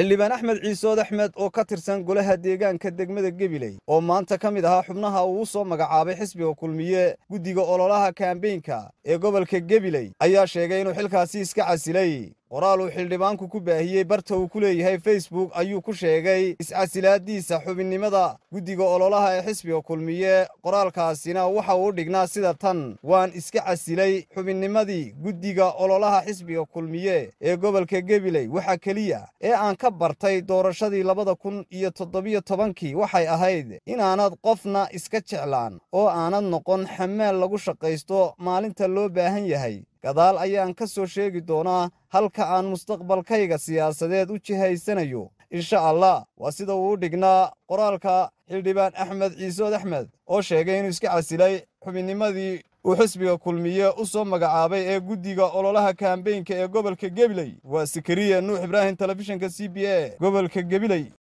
xildhibaan axmed ciisood axmed oo ka tirsan golaha deegaanka degmada gebiley oo maanta ka mid ahaa xubnaha uu soo magacaabay xisbiga kulmiye guddiga ololaha kaambeynka ee gobolka gebiley ayaa sheegay inuu xilkaasi iska casilay qoraal uu xildhibaanku ku baahiyey barta uu ku leeyahay facebook ayuu ku sheegay iscasilaadiisa xubinnimada guddiga ololaha ee xisbiga kulmiye qoraalkaasina waxa uu dhignaa sida tan waan iska casilay xubinnimadii guddiga ololaha xisbiga kulmiye ee gobolka gebiley waxa keliya ee aan ka bartay doorashadii labada kun iyo toddobiyo tobankii waxay ahayd inaanad qofna iska jeclaan oo aanad noqon xamaal lagu shaqaysto maalinta loo baahan yahay gadaal ayaan ka soo sheegi doonaa halka aan mustaqbalkayga siyaasadeed u jihaysanayo insha allah waa sida uu dhignaa qoraalka xildhibaan axmed ciisood axmed oo sheegay inuu iska casilay xubinnimadii uu xisbiga kulmiye u soo magacaabay ee guddiga ololaha kaambeynka ee gobolka gebiley waa sikariye nuux ibraahim telefishinka c b a gobolka gebiley